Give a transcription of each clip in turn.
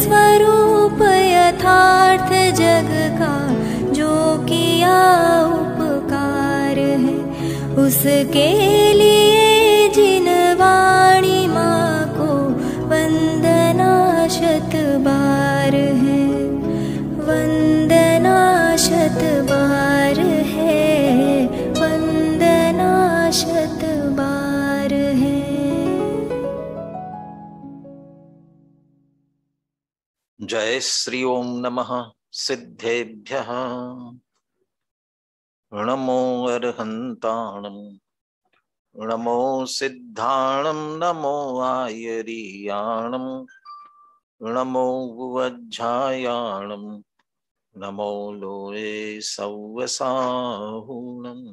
स्वरूप यथार्थ जग का जो किया उपकार है उसके लिए जय श्री ओम नमः सिद्धेभ्य नमो अर्हंताणम नमो सिद्धाणम नमो आयरीयाणम नमो वज्जायाणम नमो लोए सौवसाहूणम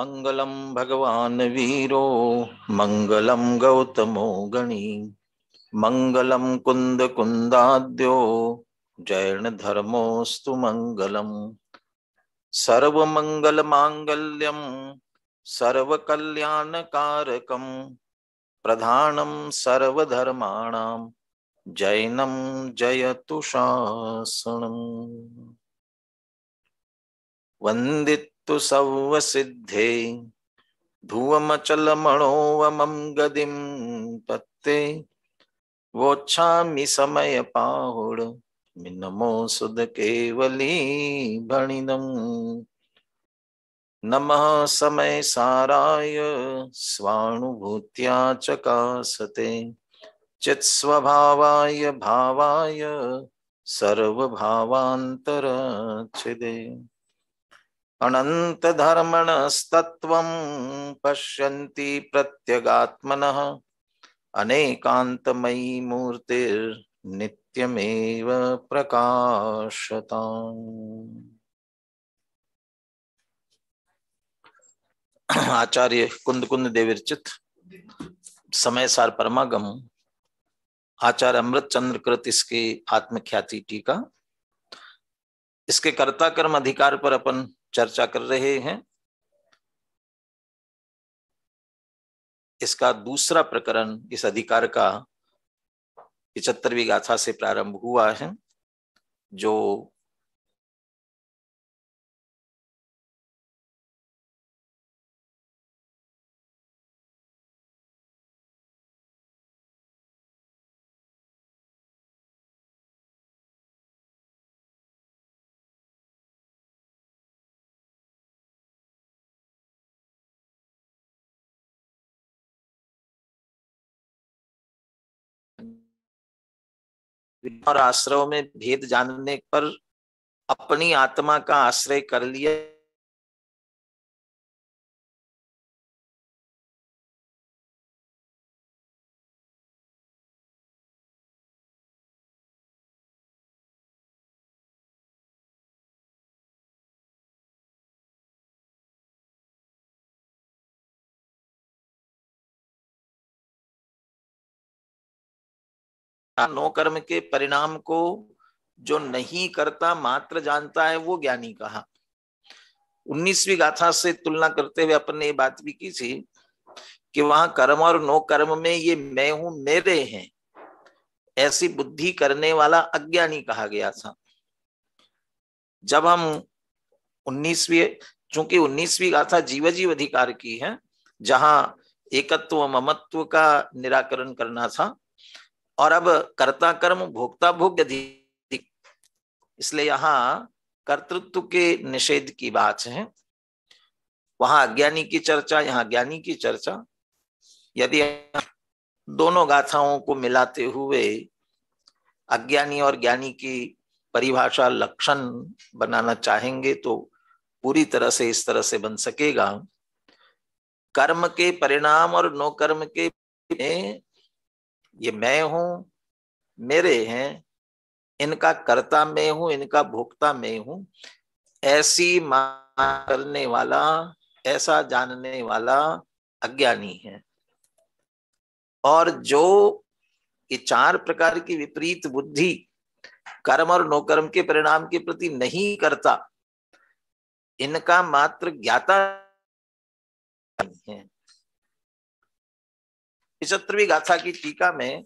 मंगलम भगवान वीरो मंगलम गौतमो गणी मङ्गलं कुन्द कुन्दाद्यो जैनधर्मोऽस्तु मङ्गलम् सर्वमङ्गलमाङ्गल्यं सर्वकल्याणकारकं प्रधानं सर्वधर्माणां जैनं जयतु शासनम् वन्दित्तु सव्वसिद्धे ध्रुवमचलमणोवमं गदिं पत्ते वोच्छामि समय पाहुड मिन्नमो सुद केवली भणिदम् नमः समय साराय स्वानुभूत्या चकासते चित्स्वभावाय भावाय सर्वभावान्तरच्छिदे अनन्तधर्मणस्तत्त्वं पश्यन्ति प्रत्यगात्मनः अनेकान्तमयी मूर्तिर्नित्यमेव प्रकाशता आचार्य कुंद कुंद देविरचित समय सार परमागम आचार्य अमृत चंद्र कृत इसकी आत्मख्याति टीका इसके कर्ता कर्म अधिकार पर अपन चर्चा कर रहे हैं इसका दूसरा प्रकरण इस अधिकार का पिचहत्तरवीं गाथा से प्रारंभ हुआ है जो और आश्रयों में भेद जानने पर अपनी आत्मा का आश्रय कर लिया नो कर्म के परिणाम को जो नहीं करता मात्र जानता है वो ज्ञानी कहा उन्नीसवी गाथा से तुलना करते हुए अपन ने ये बात भी की थी कि वहां कर्म और नो कर्म में ये मैं हूं मेरे हैं ऐसी बुद्धि करने वाला अज्ञानी कहा गया था जब हम उन्नीसवी चूंकि उन्नीसवी गाथा जीव जीव अधिकार की है जहां एकत्व ममत्व का निराकरण करना था और अब कर्ता कर्म भोक्ता भोग्य इसलिए यहाँ कर्तृत्व के निषेध की बात है वहां अज्ञानी की चर्चा यहाँ ज्ञानी की चर्चा यदि दोनों गाथाओं को मिलाते हुए अज्ञानी और ज्ञानी की परिभाषा लक्षण बनाना चाहेंगे तो पूरी तरह से इस तरह से बन सकेगा कर्म के परिणाम और नो कर्म के ये मैं हूं मेरे हैं इनका कर्ता मैं हूं इनका भोक्ता मैं हूं ऐसी मान करने वाला ऐसा जानने वाला अज्ञानी है और जो ये चार प्रकार की विपरीत बुद्धि कर्म और नौकर्म के परिणाम के प्रति नहीं करता इनका मात्र ज्ञाता है पिछहत्तरवीं गाथा की टीका में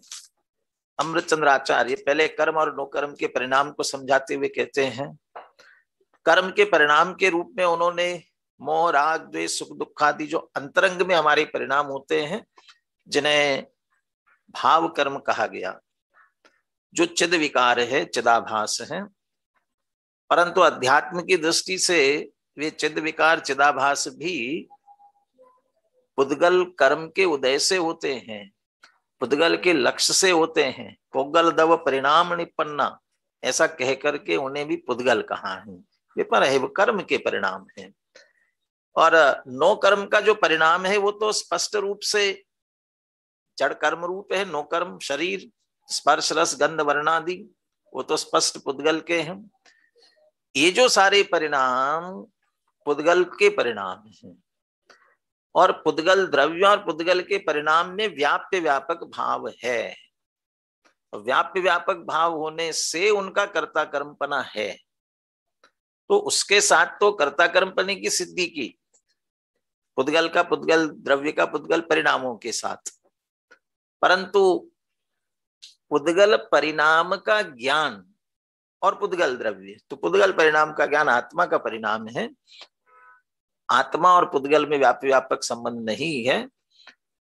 अमृत चंद्राचार्य पहले कर्म और नोकर्म के परिणाम को समझाते हुए कहते हैं कर्म के परिणाम के रूप में उन्होंने मोह राग द्वेष सुख दुख आदि जो अंतरंग में हमारे परिणाम होते हैं जिन्हें भाव कर्म कहा गया जो चिद विकार है चिदाभास है परंतु अध्यात्म की दृष्टि से वे चिद विकार चिदाभास भी पुद्गल कर्म के उदय से होते हैं पुद्गल के लक्ष्य से होते हैं पोगल दव परिणाम निपन्ना ऐसा कह करके उन्हें भी पुद्गल कहा है वे पर कर्म के परिणाम है और नो कर्म का जो परिणाम है वो तो स्पष्ट रूप से जड़ कर्म रूप है नो कर्म शरीर स्पर्श रस गंध वर्णादि वो तो स्पष्ट पुद्गल के हैं ये जो सारे परिणाम पुद्गल के परिणाम हैं और पुद्गल द्रव्य और पुद्गल के परिणाम में व्याप्य व्यापक भाव है व्याप्य व्यापक भाव होने से उनका कर्ता कर्मपना है तो उसके साथ तो कर्ता कर्मपने की सिद्धि की पुद्गल का पुद्गल द्रव्य का पुद्गल परिणामों के साथ परंतु पुद्गल परिणाम का ज्ञान और पुद्गल द्रव्य तो पुद्गल परिणाम का ज्ञान आत्मा का परिणाम है आत्मा और पुद्गल में व्याप व्यापक संबंध नहीं है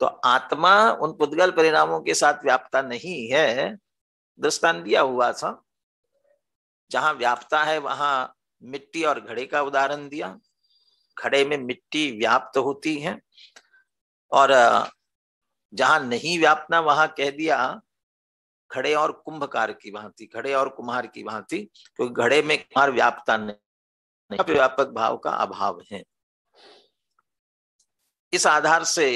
तो आत्मा उन पुद्गल परिणामों के साथ व्यापता नहीं है दृष्टान दिया हुआ था जहां व्यापता है वहां मिट्टी और घड़े का उदाहरण दिया घड़े में मिट्टी व्याप्त होती है और जहां नहीं व्यापना वहां कह दिया घड़े और कुंभकार की भांति घड़े और कुम्हार की भांति क्योंकि घड़े में कुमार व्यापता नहीं व्यापक भाव का अभाव है इस आधार से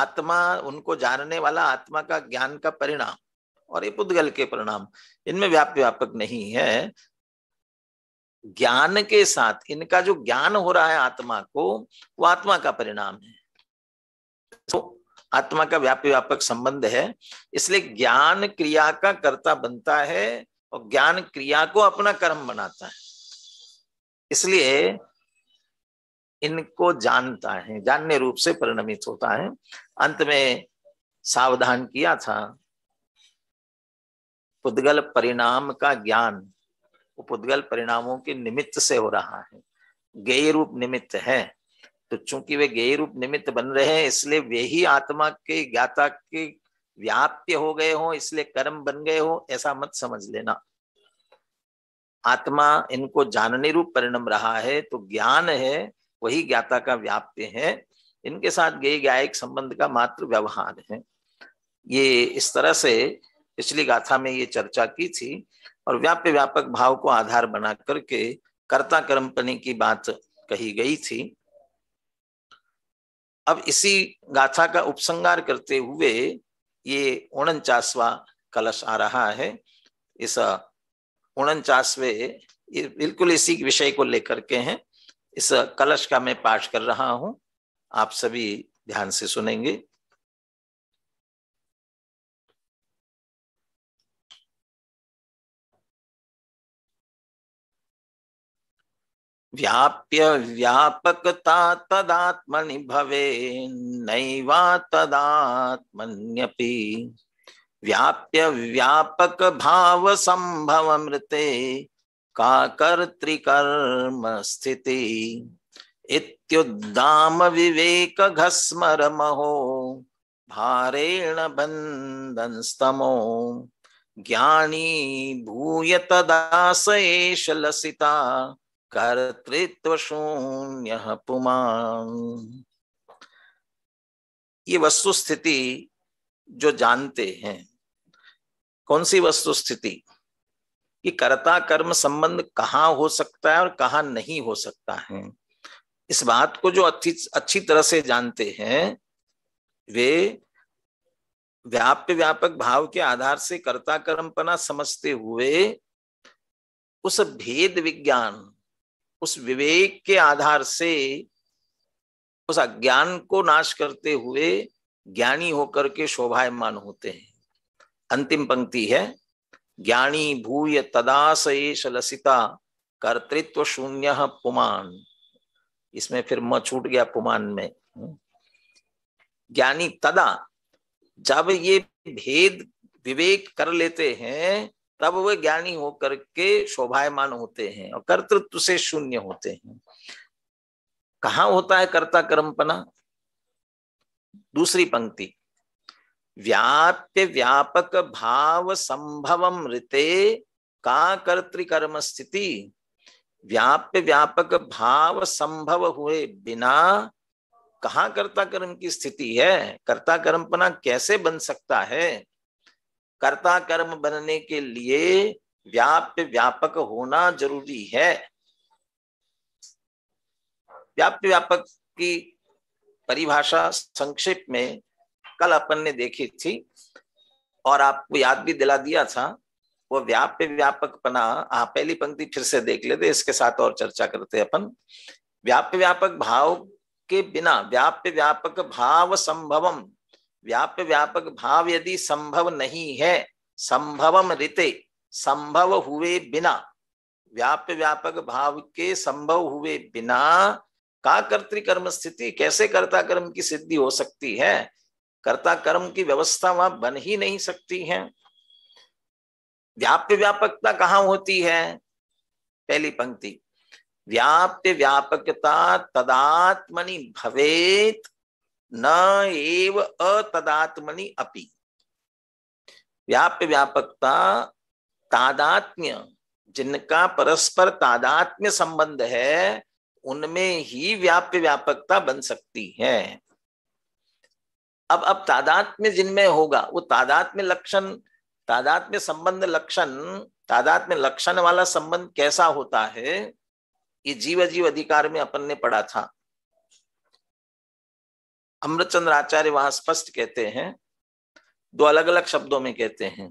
आत्मा उनको जानने वाला आत्मा का ज्ञान का परिणाम और ये पुद्गल के परिणाम इनमें व्याप्य व्यापक नहीं है ज्ञान के साथ इनका जो ज्ञान हो रहा है आत्मा को वो आत्मा का परिणाम है तो आत्मा का व्याप्य व्यापक संबंध है इसलिए ज्ञान क्रिया का कर्ता बनता है और ज्ञान क्रिया को अपना कर्म बनाता है इसलिए इनको जानता है जानने रूप से परिणमित होता है अंत में सावधान किया था पुद्गल परिणाम का ज्ञान वो पुद्गल परिणामों के निमित्त से हो रहा है गेय रूप निमित्त है तो चूंकि वे गेय रूप निमित्त बन रहे हैं इसलिए वे ही आत्मा के ज्ञाता के व्याप्य हो गए हो इसलिए कर्म बन गए हो ऐसा मत समझ लेना आत्मा इनको जानने रूप परिणम रहा है तो ज्ञान है वही ज्ञाता का व्याप्य है इनके साथ गेय गायक संबंध का मात्र व्यवहार है ये इस तरह से पिछली गाथा में ये चर्चा की थी और व्याप्य व्यापक भाव को आधार बना करके कर्ता कर्मपनी की बात कही गई थी अब इसी गाथा का उपसंगार करते हुए ये उनचासवा कलश आ रहा है इस उनचासवे बिल्कुल इसी विषय को लेकर के हैं इस कलश का मैं पाठ कर रहा हूं आप सभी ध्यान से सुनेंगे व्याप्य व्यापकता तदात्मनि भवे नैवा तदात्मन्यपि व्याप्य व्यापक भाव संभव मृते कर्तिकर्म स्थिति इत्युद्दाम विवेक महो भारेण स्तमो ज्ञानी भूय तदाश लसिता कर्तृत्व शून्य पुमा ये वस्तु स्थिति जो जानते हैं कौन सी वस्तु स्थिति कि कर्ता कर्म संबंध कहाँ हो सकता है और कहाँ नहीं हो सकता है इस बात को जो अच्छी अच्छी तरह से जानते हैं वे व्याप्य व्यापक भाव के आधार से कर्ता कर्मपना समझते हुए उस भेद विज्ञान उस विवेक के आधार से उस अज्ञान को नाश करते हुए ज्ञानी होकर के शोभायमान होते हैं अंतिम पंक्ति है ज्ञानी भूय तदा लसिता कर्तृत्व शून्य पुमान इसमें फिर म छूट गया पुमान में ज्ञानी तदा जब ये भेद विवेक कर लेते हैं तब वे ज्ञानी होकर के शोभायमान होते हैं और कर्तृत्व से शून्य होते हैं कहा होता है कर्ता कर्मपना दूसरी पंक्ति व्याप्य व्यापक भाव संभव ऋते का कर्तिकर्म स्थिति व्याप्य व्यापक भाव संभव हुए बिना कहा कर्ता कर्म की स्थिति है कर्ता कर्मपना कैसे बन सकता है कर्ता कर्म बनने के लिए व्याप्य व्यापक होना जरूरी है व्याप्य व्यापक की परिभाषा संक्षेप में कल अपन ने देखी थी और आपको याद भी दिला दिया था वो व्याप व्यापक पना आ, हाँ, पहली पंक्ति फिर से देख लेते इसके साथ और चर्चा करते अपन व्याप्य व्यापक भाव के बिना व्याप्य व्यापक भाव संभवम व्याप्य व्यापक भाव यदि संभव नहीं है संभवम रिते संभव हुए बिना व्याप्य व्यापक भाव के संभव हुए बिना का कर्म स्थिति कैसे कर्ता कर्म की सिद्धि हो सकती है कर्ता कर्म की व्यवस्था वहां बन ही नहीं सकती है व्याप्य व्यापकता कहाँ होती है पहली पंक्ति व्याप्य व्यापकता तदात्मनि भवेत न एव अतदात्मनि अपि व्याप्य व्यापकता तादात्म्य जिनका परस्पर तादात्म्य संबंध है उनमें ही व्याप्य व्यापकता बन सकती है अब अब तादात में जिनमें होगा वो तादात में लक्षण तादात में संबंध लक्षण तादात में लक्षण वाला संबंध कैसा होता है ये जीव जीव अधिकार में अपन ने पढ़ा था अमृतचंद्र आचार्य वहां स्पष्ट कहते हैं दो अलग अलग शब्दों में कहते हैं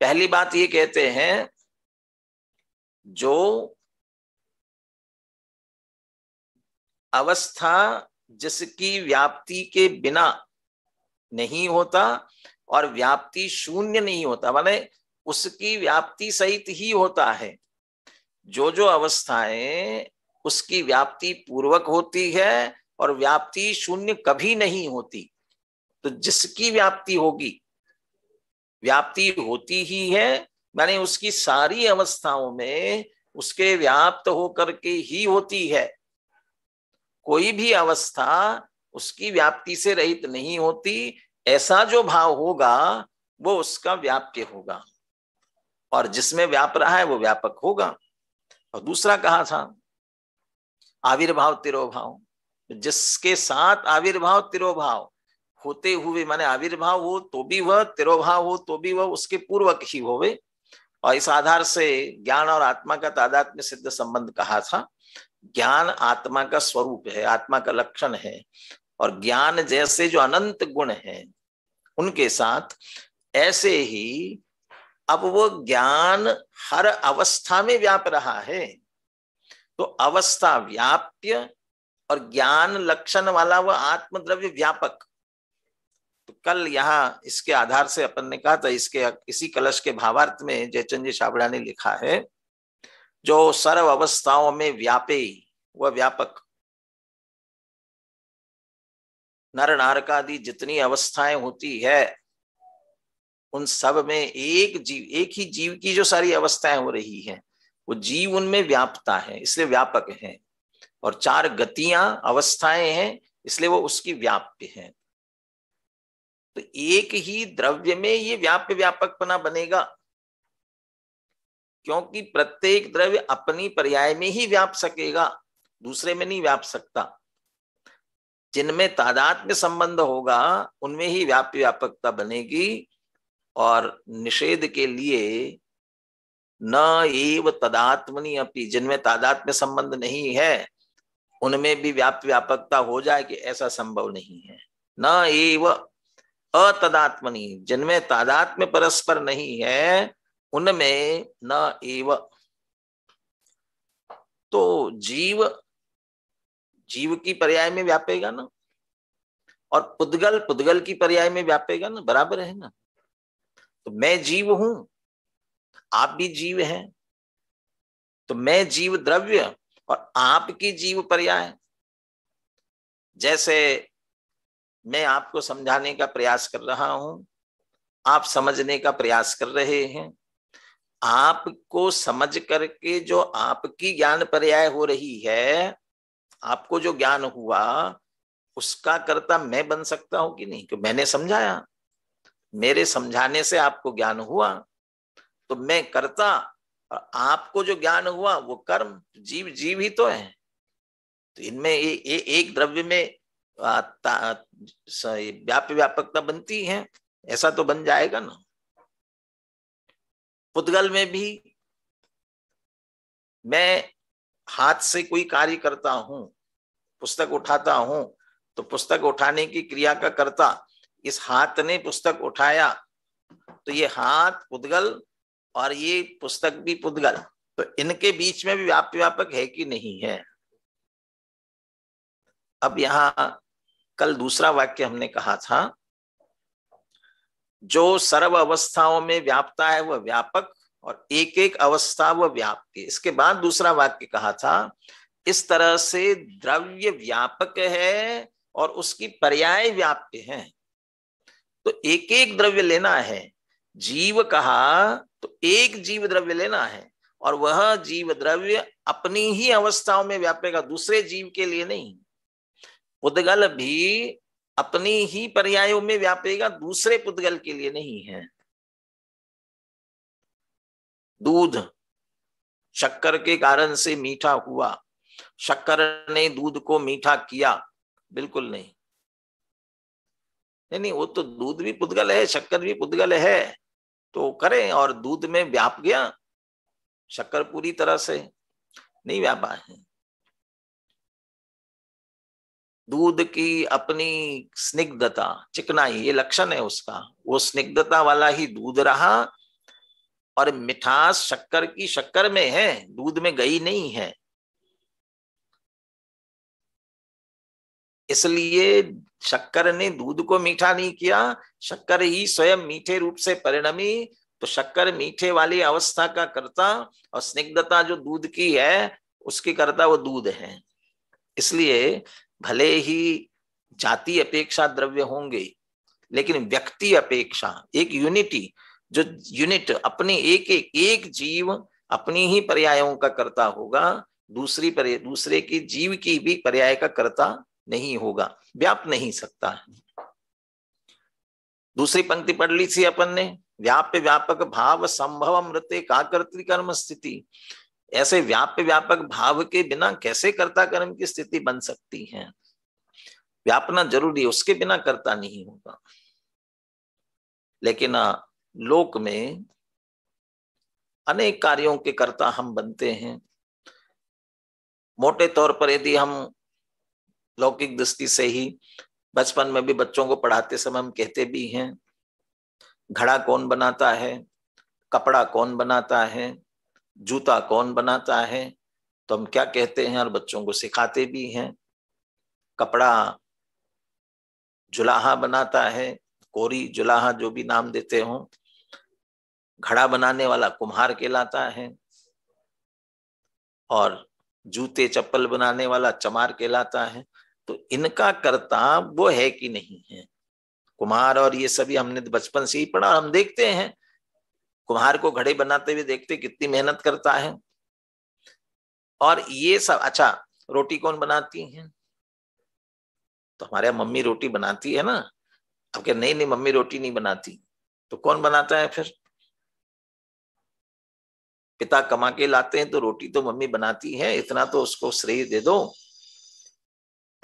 पहली बात ये कहते हैं जो अवस्था जिसकी व्याप्ति के बिना नहीं होता और व्याप्ति शून्य नहीं होता माने उसकी व्याप्ति सहित ही होता है जो जो अवस्थाएं उसकी व्याप्ति पूर्वक होती है और व्याप्ति शून्य कभी नहीं होती तो जिसकी व्याप्ति होगी व्याप्ति होती ही है मैंने उसकी सारी अवस्थाओं में उसके व्याप्त होकर के ही होती है कोई भी अवस्था उसकी व्याप्ति से रहित नहीं होती ऐसा जो भाव होगा वो उसका व्याप्य होगा और जिसमें व्याप रहा है वो व्यापक होगा और दूसरा कहा था आविर्भाव तिरोभाव जिसके साथ आविर्भाव तिरोभाव होते हुए माने आविर्भाव हो तो भी वह तिरोभाव हो तो भी वह उसके पूर्वक ही होवे और इस आधार से ज्ञान और आत्मा का तादात्म्य सिद्ध संबंध कहा था ज्ञान आत्मा का स्वरूप है आत्मा का लक्षण है और ज्ञान जैसे जो अनंत गुण हैं उनके साथ ऐसे ही अब वो ज्ञान हर अवस्था में व्याप रहा है तो अवस्था व्याप्य और ज्ञान लक्षण वाला वह आत्मद्रव्य व्यापक तो कल यहाँ इसके आधार से अपन ने कहा था इसके इसी कलश के भावार्थ में जयचंद जी छाबड़ा ने लिखा है जो सर्व अवस्थाओं में व्यापे वह व्यापक नर नारक आदि जितनी अवस्थाएं होती है उन सब में एक जीव एक ही जीव की जो सारी अवस्थाएं हो रही है वो जीव उनमें व्यापता है इसलिए व्यापक है और चार गतियां अवस्थाएं हैं इसलिए वो उसकी व्याप्य है तो एक ही द्रव्य में ये व्याप्य व्यापकपना बनेगा क्योंकि प्रत्येक द्रव्य अपनी पर्याय में ही व्याप सकेगा दूसरे में नहीं व्याप सकता जिनमें तादात में संबंध होगा उनमें ही व्याप्य व्यापकता बनेगी और निषेध के लिए न एव तदात्मनी अपनी जिनमें तादात में संबंध नहीं है उनमें भी व्याप व्यापकता हो जाए कि ऐसा संभव नहीं है न एव अतदात्मनी जिनमें तादात में परस्पर नहीं है उनमें न एव तो जीव जीव की पर्याय में व्यापेगा ना और पुद्गल पुद्गल की पर्याय में व्यापेगा ना बराबर है ना तो मैं जीव हूं आप भी जीव हैं तो मैं जीव द्रव्य और आपकी जीव पर्याय जैसे मैं आपको समझाने का प्रयास कर रहा हूं आप समझने का प्रयास कर रहे हैं आपको समझ करके जो आपकी ज्ञान पर्याय हो रही है आपको जो ज्ञान हुआ उसका कर्ता मैं बन सकता हूं कि नहीं क्यों मैंने समझाया मेरे समझाने से आपको ज्ञान हुआ तो मैं करता और आपको जो ज्ञान हुआ वो कर्म जीव जीव ही तो है तो इनमें एक द्रव्य में व्याप व्यापकता बनती है ऐसा तो बन जाएगा ना पुतगल में भी मैं हाथ से कोई कार्य करता हूं पुस्तक उठाता हूं तो पुस्तक उठाने की क्रिया का करता इस हाथ ने पुस्तक उठाया तो ये हाथ पुद्गल और ये पुस्तक भी पुद्गल तो इनके बीच में भी व्याप्य व्यापक है कि नहीं है अब यहां कल दूसरा वाक्य हमने कहा था जो सर्व अवस्थाओं में व्याप्ता है वह व्यापक और एक एक अवस्था व व्याप्ति इसके बाद दूसरा वाक्य कहा था इस तरह से द्रव्य व्यापक है और उसकी पर्याय व्याप्य है तो एक एक द्रव्य लेना है जीव कहा तो एक जीव द्रव्य लेना है और वह जीव द्रव्य अपनी ही अवस्थाओं में व्यापेगा दूसरे जीव के लिए नहीं पुद्गल भी अपनी ही पर्यायों में व्यापेगा दूसरे पुद्गल के लिए नहीं है दूध शक्कर के कारण से मीठा हुआ शक्कर ने दूध को मीठा किया बिल्कुल नहीं नहीं नहीं वो तो दूध भी पुद्गल है शक्कर भी पुद्गल है तो करें और दूध में व्याप गया शक्कर पूरी तरह से नहीं व्यापा है दूध की अपनी स्निग्धता चिकनाई ये लक्षण है उसका वो स्निग्धता वाला ही दूध रहा और मिठास शक्कर की शक्कर में है दूध में गई नहीं है इसलिए शक्कर ने दूध को मीठा नहीं किया शक्कर ही स्वयं मीठे रूप से परिणमी तो शक्कर मीठे वाली अवस्था का कर्ता और स्निग्धता जो दूध की है उसकी कर्ता वो दूध है इसलिए भले ही जाति अपेक्षा द्रव्य होंगे लेकिन व्यक्ति अपेक्षा एक यूनिटी जो यूनिट अपने एक एक, एक जीव अपनी ही पर्यायों का करता होगा दूसरी पर दूसरे की जीव की भी पर्याय का करता नहीं होगा व्याप नहीं सकता है दूसरी पंक्ति पढ़ ली थी अपन ने व्याप्य व्यापक भाव संभव मृत्य का कर्म स्थिति ऐसे व्याप्य व्यापक भाव के बिना कैसे कर्ता कर्म की स्थिति बन सकती है व्यापना जरूरी है उसके बिना कर्ता नहीं होगा लेकिन लोक में अनेक कार्यों के कर्ता हम बनते हैं मोटे तौर पर यदि हम लौकिक दृष्टि से ही बचपन में भी बच्चों को पढ़ाते समय हम कहते भी हैं घड़ा कौन बनाता है कपड़ा कौन बनाता है जूता कौन बनाता है तो हम क्या कहते हैं और बच्चों को सिखाते भी हैं कपड़ा जुलाहा बनाता है कोरी जुलाहा जो भी नाम देते हो घड़ा बनाने वाला कुम्हार कहलाता है और जूते चप्पल बनाने वाला चमार कहलाता है तो इनका करता वो है कि नहीं है कुम्हार और ये सभी हमने तो बचपन से ही पढ़ा हम देखते हैं कुम्हार को घड़े बनाते हुए देखते कितनी मेहनत करता है और ये सब अच्छा रोटी कौन बनाती है तो हमारे मम्मी रोटी बनाती है ना अब तो क्या नहीं नहीं मम्मी रोटी नहीं बनाती तो कौन बनाता है फिर पिता कमा के लाते हैं तो रोटी तो मम्मी बनाती है इतना तो उसको श्रेय दे दो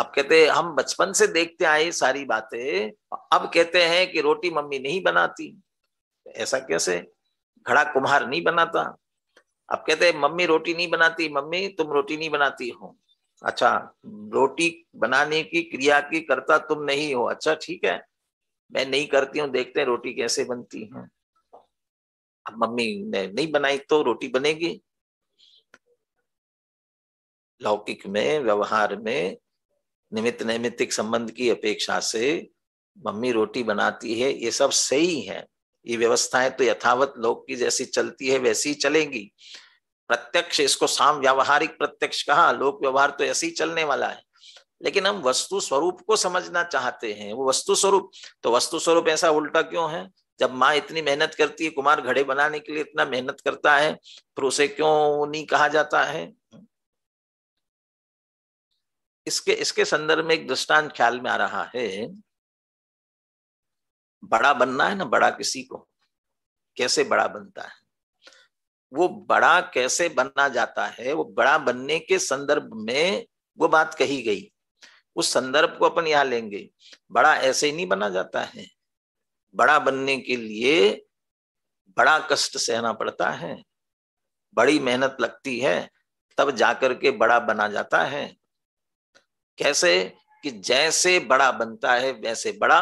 अब कहते हम बचपन से देखते आए सारी बातें अब कहते हैं कि रोटी मम्मी नहीं बनाती ऐसा कैसे घड़ा कुम्हार नहीं बनाता अब कहते हैं मम्मी रोटी नहीं बनाती मम्मी तुम रोटी नहीं बनाती हो अच्छा रोटी बनाने की क्रिया की कर्ता तुम नहीं हो अच्छा ठीक है मैं नहीं करती हूँ देखते हैं रोटी कैसे बनती है अब मम्मी ने नहीं बनाई तो रोटी बनेगी लौकिक में व्यवहार में निमित्त नैमित्तिक संबंध की अपेक्षा से मम्मी रोटी बनाती है ये सब सही है ये व्यवस्थाएं तो यथावत लोक की जैसी चलती है वैसी ही चलेंगी प्रत्यक्ष इसको साम व्यावहारिक प्रत्यक्ष कहा लोक व्यवहार तो ऐसे ही चलने वाला है लेकिन हम वस्तु स्वरूप को समझना चाहते हैं वो वस्तु स्वरूप तो वस्तु स्वरूप ऐसा उल्टा क्यों है जब माँ इतनी मेहनत करती है कुमार घड़े बनाने के लिए इतना मेहनत करता है फिर उसे क्यों नहीं कहा जाता है इसके इसके संदर्भ में एक दृष्टांत ख्याल में आ रहा है बड़ा बनना है ना बड़ा किसी को कैसे बड़ा बनता है वो बड़ा कैसे बनना जाता है वो बड़ा बनने के संदर्भ में वो बात कही गई उस संदर्भ को अपन यहाँ लेंगे बड़ा ऐसे ही नहीं बना जाता है बड़ा बनने के लिए बड़ा कष्ट सहना पड़ता है बड़ी मेहनत लगती है तब जाकर के बड़ा बना जाता है कैसे कि जैसे बड़ा बनता है वैसे बड़ा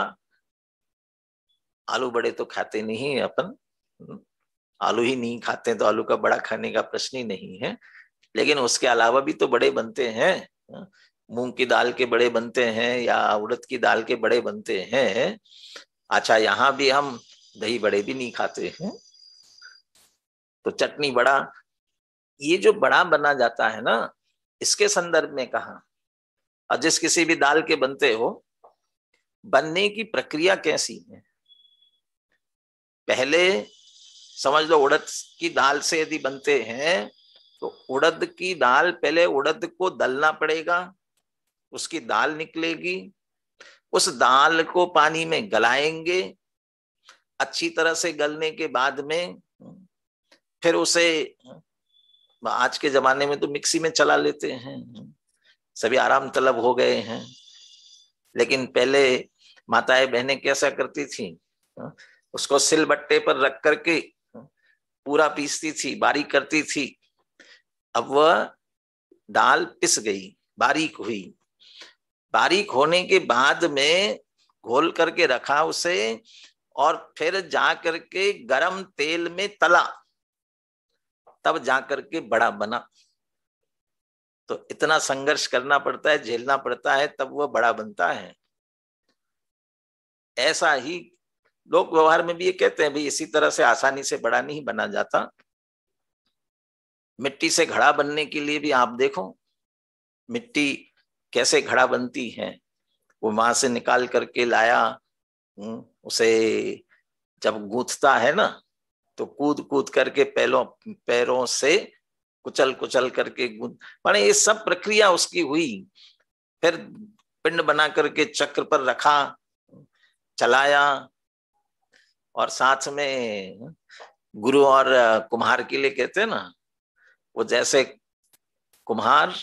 आलू बड़े तो खाते नहीं है अपन आलू ही नहीं खाते तो आलू का बड़ा खाने का प्रश्न ही नहीं है लेकिन उसके अलावा भी तो बड़े बनते हैं मूंग की दाल के बड़े बनते हैं या उड़द की दाल के बड़े बनते हैं अच्छा यहाँ भी हम दही बड़े भी नहीं खाते हैं तो चटनी बड़ा ये जो बड़ा बना जाता है ना इसके संदर्भ में कहा और जिस किसी भी दाल के बनते हो बनने की प्रक्रिया कैसी है पहले समझ लो उड़द की दाल से यदि बनते हैं तो उड़द की दाल पहले उड़द को दलना पड़ेगा उसकी दाल निकलेगी उस दाल को पानी में गलाएंगे अच्छी तरह से गलने के बाद में फिर उसे आज के जमाने में तो मिक्सी में चला लेते हैं सभी आराम तलब हो गए हैं लेकिन पहले माताएं बहनें कैसा करती थी उसको सिल बट्टे पर रख करके पूरा पीसती थी बारीक करती थी अब वह दाल पिस गई बारीक हुई बारीक होने के बाद में घोल करके रखा उसे और फिर जा करके गरम तेल में तला तब जा करके बड़ा बना तो इतना संघर्ष करना पड़ता है झेलना पड़ता है तब वह बड़ा बनता है ऐसा ही लोक व्यवहार में भी ये कहते हैं भाई इसी तरह से आसानी से बड़ा नहीं बना जाता मिट्टी से घड़ा बनने के लिए भी आप देखो मिट्टी कैसे घड़ा बनती है वो वहां से निकाल करके लाया हम्म, उसे जब गूंथता है ना तो कूद कूद करके पैरों पैरों से कुचल कुचल करके गूंथ माने ये सब प्रक्रिया उसकी हुई फिर पिंड बना करके चक्र पर रखा चलाया और साथ में गुरु और कुम्हार के लिए कहते ना वो जैसे कुम्हार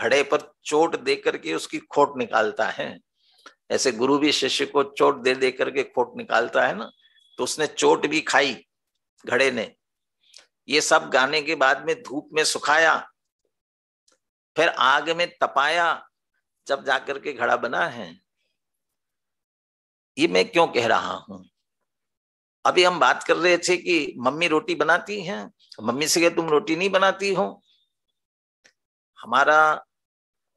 घड़े पर चोट दे करके उसकी खोट निकालता है ऐसे गुरु भी शिष्य को चोट दे दे करके खोट निकालता है ना तो उसने चोट भी खाई घड़े ने ये सब गाने के बाद में धूप में सुखाया फिर आग में तपाया जब जाकर के घड़ा बना है ये मैं क्यों कह रहा हूं अभी हम बात कर रहे थे कि मम्मी रोटी बनाती हैं मम्मी से कह तुम रोटी नहीं बनाती हो हमारा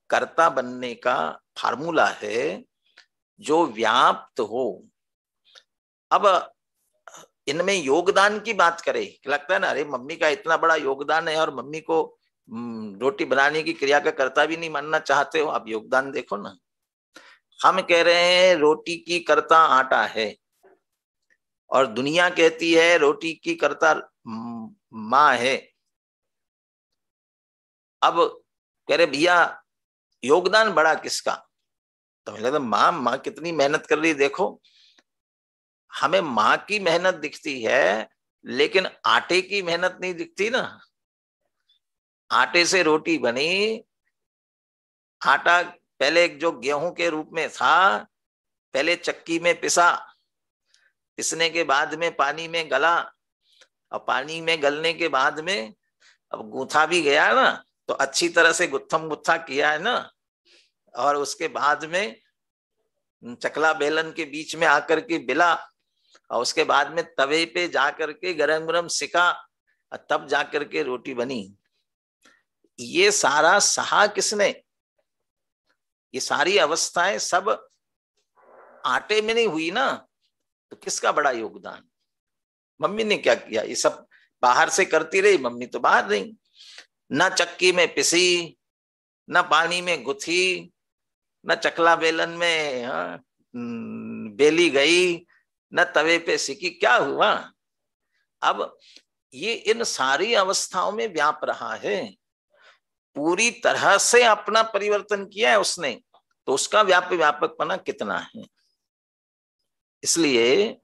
कर्ता बनने का फार्मूला है जो व्याप्त हो अब इनमें योगदान की बात करें लगता है ना अरे मम्मी का इतना बड़ा योगदान है और मम्मी को रोटी बनाने की क्रिया का कर्ता भी नहीं मानना चाहते हो आप योगदान देखो ना हम कह रहे हैं रोटी की कर्ता आटा है और दुनिया कहती है रोटी की कर्ता माँ है अब कह रहे भैया योगदान बड़ा किसका तो मैंने लगता माँ माँ कितनी मेहनत कर रही देखो हमें माँ की मेहनत दिखती है लेकिन आटे की मेहनत नहीं दिखती ना आटे से रोटी बनी आटा पहले जो गेहूं के रूप में था पहले चक्की में पिसा पिसने के बाद में पानी में गला और पानी में गलने के बाद में अब गूंथा भी गया ना तो अच्छी तरह से गुत्थम गुत्था किया है ना और उसके बाद में चकला बेलन के बीच में आकर के बिला और उसके बाद में तवे पे जा करके गरम गरम सिका और तब जाकर के रोटी बनी ये सारा सहा किसने ये सारी अवस्थाएं सब आटे में नहीं हुई ना तो किसका बड़ा योगदान मम्मी ने क्या किया ये सब बाहर से करती रही मम्मी तो बाहर रही न चक्की में पिसी न पानी में गुथी न चकला बेलन में हाँ, बेली गई न तवे पे सिकी क्या हुआ अब ये इन सारी अवस्थाओं में व्याप रहा है पूरी तरह से अपना परिवर्तन किया है उसने तो उसका व्यापक व्यापकपना कितना है इसलिए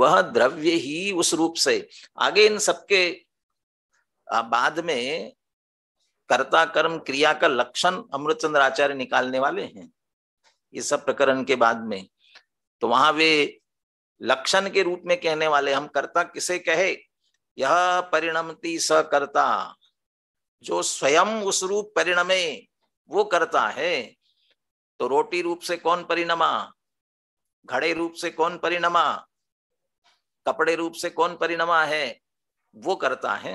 वह द्रव्य ही उस रूप से आगे इन सबके बाद में कर्ता कर्म क्रिया का लक्षण अमृतचंद्र आचार्य निकालने वाले हैं ये सब प्रकरण के बाद में तो वहां वे लक्षण के रूप में कहने वाले हम कर्ता किसे कहे यह परिणमती स कर्ता जो स्वयं उस रूप परिणमे वो करता है तो रोटी रूप से कौन परिणमा घड़े रूप से कौन परिणमा कपड़े रूप से कौन परिणमा है वो करता है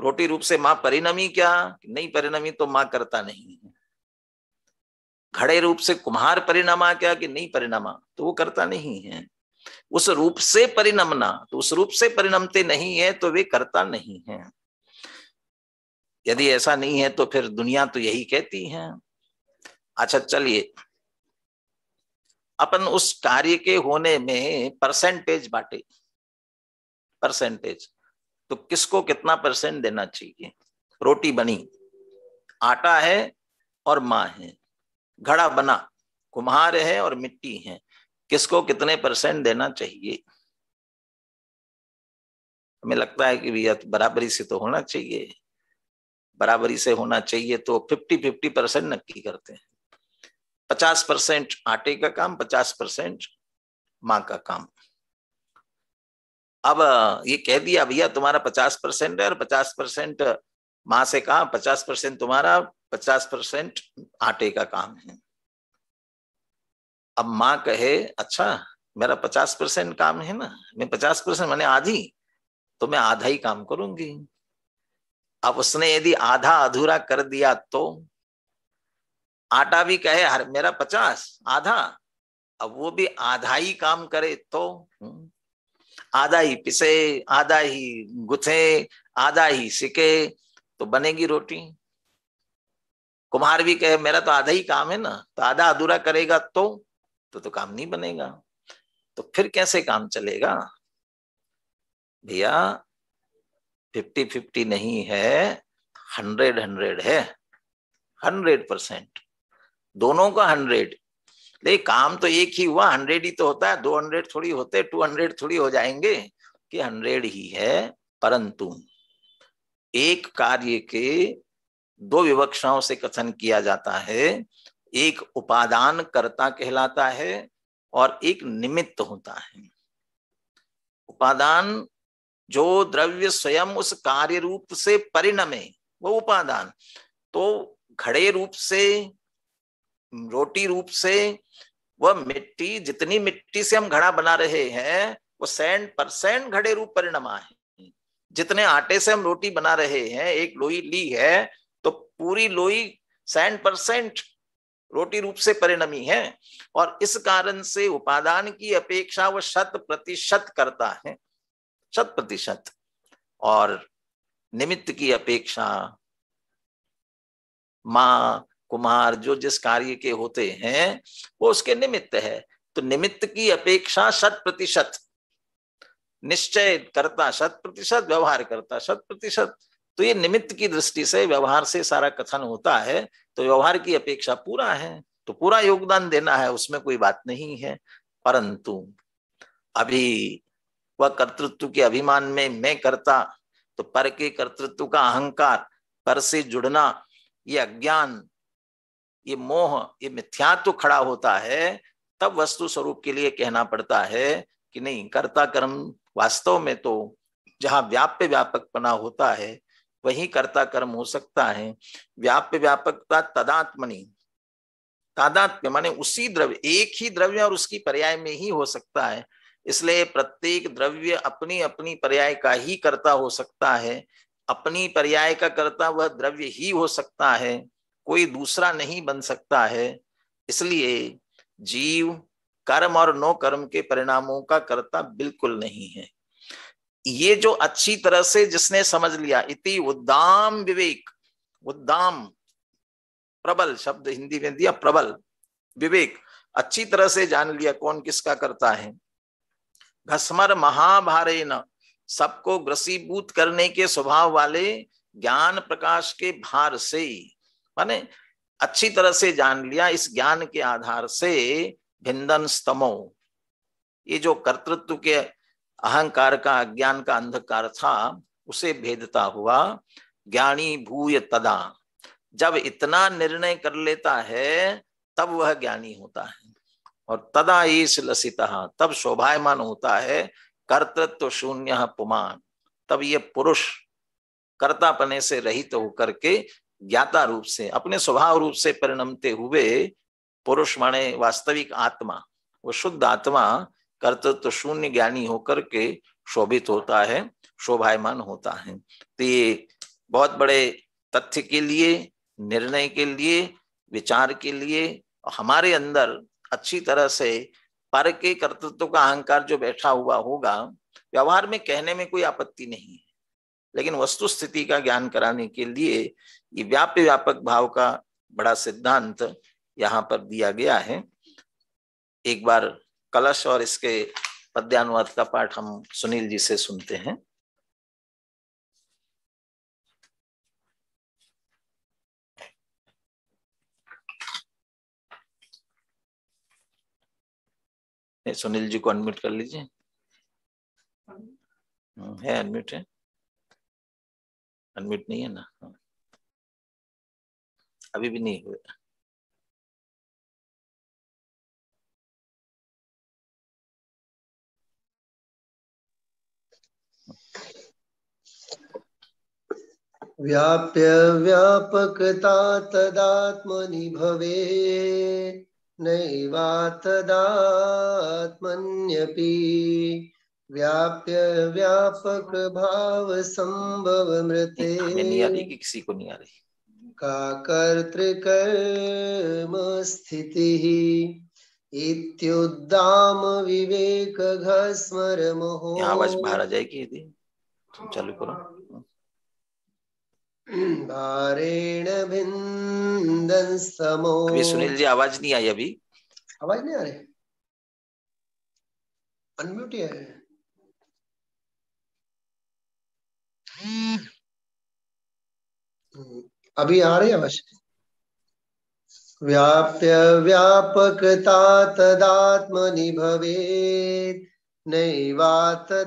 रोटी रूप से माँ परिणमी क्या नहीं परिणमी तो मां करता नहीं है खड़े रूप से कुम्हार परिणमा क्या कि नहीं परिणमा तो वो करता नहीं है उस रूप से परिणमना तो उस रूप से परिणमते नहीं है तो वे करता नहीं है यदि ऐसा नहीं है तो फिर दुनिया तो यही कहती है अच्छा चलिए अपन उस कार्य के होने में परसेंटेज बांटे परसेंटेज तो किसको कितना परसेंट देना चाहिए रोटी बनी आटा है और माँ है घड़ा बना कुम्हार है और मिट्टी है किसको कितने परसेंट देना चाहिए हमें लगता है कि भैया बराबरी से तो होना चाहिए बराबरी से होना चाहिए तो फिफ्टी फिफ्टी परसेंट नक्की करते हैं पचास परसेंट आटे का काम पचास परसेंट माँ का काम अब ये कह दिया भैया तुम्हारा पचास परसेंट है और पचास परसेंट माँ से कहा पचास परसेंट तुम्हारा पचास परसेंट आटे का काम है अब माँ कहे अच्छा मेरा पचास परसेंट काम है ना मैं पचास परसेंट मैंने आधी तो मैं आधा ही काम करूंगी अब उसने यदि आधा अधूरा कर दिया तो आटा भी कहे हर मेरा पचास आधा अब वो भी आधा ही काम करे तो हम्म। आधा ही पिसे आधा ही गुथे आधा ही सिके तो बनेगी रोटी कुमार भी कहे मेरा तो आधा ही काम है ना तो आधा अधूरा करेगा तो तो तो काम नहीं बनेगा तो फिर कैसे काम चलेगा भैया फिफ्टी फिफ्टी नहीं है हंड्रेड हंड्रेड है हंड्रेड परसेंट दोनों का हंड्रेड ले काम तो एक ही हुआ हंड्रेड ही तो होता है दो हंड्रेड थोड़ी होते टू हंड्रेड थोड़ी हो जाएंगे कि हंड्रेड ही है परंतु एक कार्य के दो विवक्षाओं से कथन किया जाता है एक उपादान कर्ता कहलाता है और एक निमित्त होता है उपादान जो द्रव्य स्वयं उस कार्य रूप से परिणमे वो उपादान तो घड़े रूप से रोटी रूप से वह मिट्टी जितनी मिट्टी से हम घड़ा बना रहे हैं वो सैंड परसेंट घड़े रूप परिणमा है जितने आटे से हम रोटी बना रहे हैं एक लोई ली है तो पूरी लोई सैंड परसेंट रोटी रूप से परिणमी है और इस कारण से उपादान की अपेक्षा वह शत प्रतिशत करता है शत प्रतिशत और निमित्त की अपेक्षा माँ कुमार जो जिस कार्य के होते हैं वो उसके निमित्त है तो निमित्त की अपेक्षा शत प्रतिशत निश्चय करता शत प्रतिशत व्यवहार करता शत प्रतिशत तो ये निमित्त की दृष्टि से व्यवहार से सारा कथन होता है तो व्यवहार की अपेक्षा पूरा है तो पूरा योगदान देना है उसमें कोई बात नहीं है परंतु अभी वह कर्तृत्व के अभिमान में मैं करता तो पर के कर्तृत्व का अहंकार पर से जुड़ना ये अज्ञान ये मोह ये मिथ्यात्व खड़ा होता है तब वस्तु स्वरूप के लिए कहना पड़ता है कि नहीं कर्ता कर्म वास्तव में तो जहाँ व्याप्य व्यापक पना होता है वही कर्ता कर्म हो सकता है व्याप्य व्यापकता तदात्मनी तादात्म्य माने उसी द्रव्य एक ही द्रव्य और उसकी पर्याय में ही हो सकता है इसलिए प्रत्येक द्रव्य अपनी अपनी पर्याय का ही कर्ता हो सकता है अपनी पर्याय का कर्ता वह द्रव्य ही हो सकता है कोई दूसरा नहीं बन सकता है इसलिए जीव कर्म और नो कर्म के परिणामों का कर्ता बिल्कुल नहीं है ये जो अच्छी तरह से जिसने समझ लिया इति उद्दाम विवेक उद्दाम प्रबल शब्द हिंदी में दिया प्रबल विवेक अच्छी तरह से जान लिया कौन किसका करता है घसमर महाभारे न सबको ग्रसीभूत करने के स्वभाव वाले ज्ञान प्रकाश के भार से माने अच्छी तरह से जान लिया इस ज्ञान के आधार से भिंदन स्तमो ये जो कर्तृत्व के अहंकार का अज्ञान का अंधकार था उसे भेदता हुआ ज्ञानी भूय तदा जब इतना निर्णय कर लेता है तब वह ज्ञानी होता है और तदा ईश लसिता तब शोभायमान होता है कर्तृत्व शून्य पुमान तब ये पुरुष कर्तापने से रहित तो होकर के ज्ञाता रूप से अपने स्वभाव रूप से परिणमते हुए पुरुष माने वास्तविक आत्मा वो शुद्ध आत्मा कर्तृत्व शून्य ज्ञानी होकर के शोभित होता है शोभायमान होता है तो ये बहुत बड़े तथ्य के लिए निर्णय के लिए विचार के लिए हमारे अंदर अच्छी तरह से पर के कर्तृत्व का अहंकार जो बैठा हुआ होगा व्यवहार में कहने में कोई आपत्ति नहीं है लेकिन वस्तु स्थिति का ज्ञान कराने के लिए ये व्याप्य व्यापक भाव का बड़ा सिद्धांत यहाँ पर दिया गया है एक बार कलश और इसके पद्यानुवाद का पाठ हम सुनील जी से सुनते हैं सुनील जी को अनम्यूट कर लीजिए हाँ, है अनम्यूट है अनम्यूट नहीं है ना अभी भी नहीं हुए व्याप्य व्यापकता तदात्मनि भवे नैवा तदात्मन्यपि व्याप्य व्यापक भाव संभव मृते किसी को नहीं आ रही का कर्तृकर्म स्थिति इत्युद्दाम विवेक घस्मर मोह आवाज बाहर आ जाएगी यदि तुम चालू करो भारेण भिंदन समो सुनील जी आवाज नहीं आई अभी आवाज नहीं आ रही अनम्यूट ही रही अभी आ रही अवश्य व्याप्य व्यापकता तदात्मनि भवेत् नैवात्मन्यपि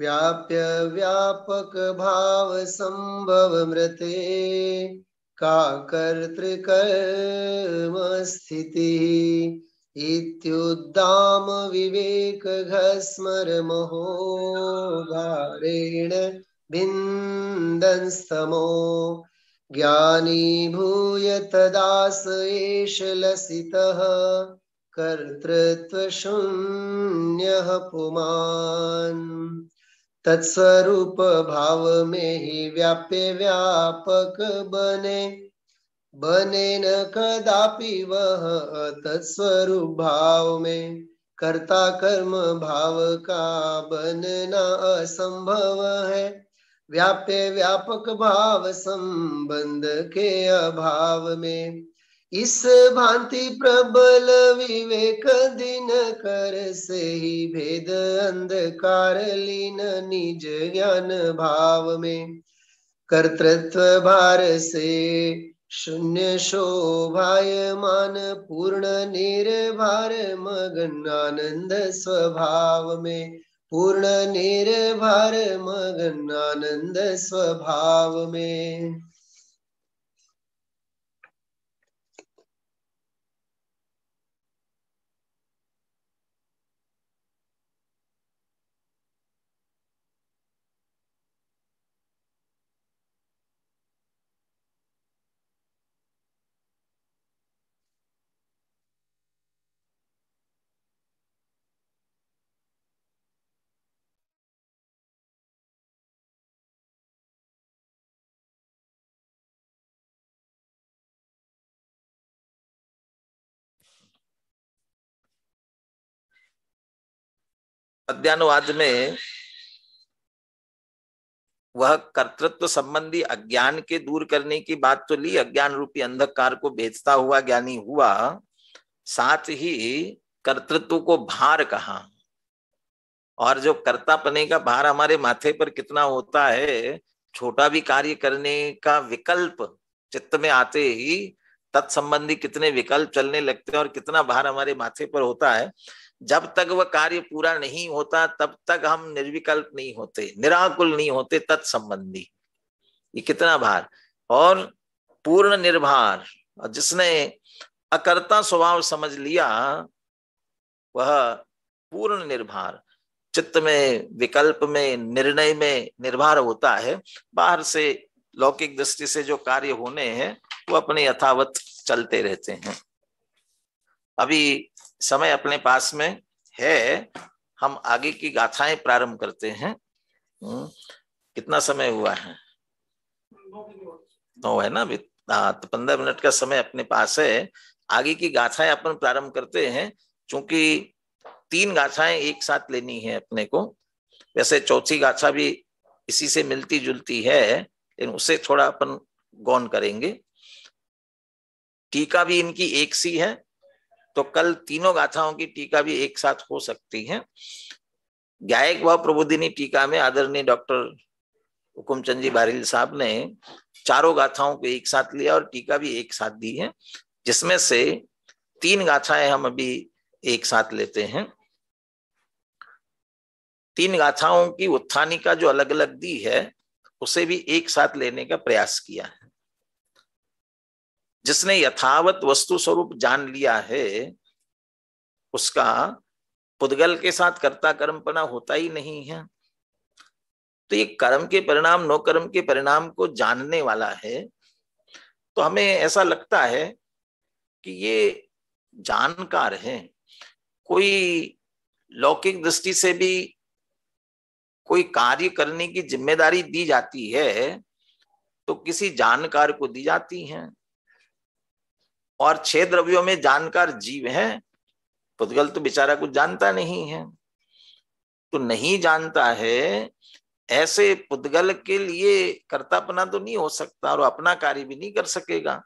व्याप्य व्यापक भाव संभव मृते का कर्तृकर्म स्थिति इत्युद्दाम विवेकघस्मरमहोगारेण बिन्दंस्तमो ज्ञानी भूय तदास एष लसितः कर्तृत्वशून्यः पुमान् तत्स्वरूप भाव में ही व्याप्य व्यापक बने बने न कदापि वह तत्स्वरूप भाव में कर्ता कर्म भाव का बनना असंभव है व्याप्य व्यापक भाव संबंध के अभाव में इस भांति प्रबल विवेक दिन कर से ही भेद अंधकार लीन निज ज्ञान भाव में कर्तृत्व भार से शून्य शोभायमान पूर्ण निर्भार मगन आनंद स्वभाव में पूर्ण निर्भार मगन आनंद स्वभाव में अध्यानुवाद में वह कर्तृत्व संबंधी अज्ञान के दूर करने की बात तो ली अज्ञान रूपी अंधकार को भेजता हुआ ज्ञानी हुआ साथ ही कर्तृत्व को भार कहा और जो कर्तापने का भार हमारे माथे पर कितना होता है छोटा भी कार्य करने का विकल्प चित्त में आते ही तत्संबंधी कितने विकल्प चलने लगते हैं और कितना भार हमारे माथे पर होता है जब तक वह कार्य पूरा नहीं होता तब तक हम निर्विकल्प नहीं होते निराकुल नहीं होते तत्संबंधी ये कितना भार और पूर्ण निर्भार और जिसने अकर्ता स्वभाव समझ लिया वह पूर्ण निर्भार चित्त में विकल्प में निर्णय में निर्भर होता है बाहर से लौकिक दृष्टि से जो कार्य होने हैं वो अपने यथावत चलते रहते हैं अभी समय अपने पास में है हम आगे की गाथाएं प्रारंभ करते हैं हम्म, कितना समय हुआ है नौ है ना अभी हाँ, तो पंद्रह मिनट का समय अपने पास है आगे की गाथाएं अपन प्रारंभ करते हैं क्योंकि तीन गाथाएं एक साथ लेनी है अपने को वैसे चौथी गाथा भी इसी से मिलती जुलती है लेकिन उसे थोड़ा अपन गौन करेंगे टीका भी इनकी एक सी है तो कल तीनों गाथाओं की टीका भी एक साथ हो सकती है गायक व प्रबोधिनी टीका में आदरणीय डॉक्टर हुकुमचंद जी बारिल साहब ने चारों गाथाओं को एक साथ लिया और टीका भी एक साथ दी है जिसमें से तीन गाथाएं हम अभी एक साथ लेते हैं तीन गाथाओं की उत्थानी का जो अलग अलग दी है उसे भी एक साथ लेने का प्रयास किया है जिसने यथावत वस्तु स्वरूप जान लिया है उसका पुद्गल के साथ कर्ता कर्मपना होता ही नहीं है तो ये कर्म के परिणाम नो कर्म के परिणाम को जानने वाला है तो हमें ऐसा लगता है कि ये जानकार है कोई लौकिक दृष्टि से भी कोई कार्य करने की जिम्मेदारी दी जाती है तो किसी जानकार को दी जाती है और छह द्रव्यों में जानकार जीव है पुद्गल तो बेचारा कुछ जानता नहीं है तो नहीं जानता है ऐसे पुद्गल के लिए कर्तापना तो नहीं हो सकता और अपना कार्य भी नहीं कर सकेगा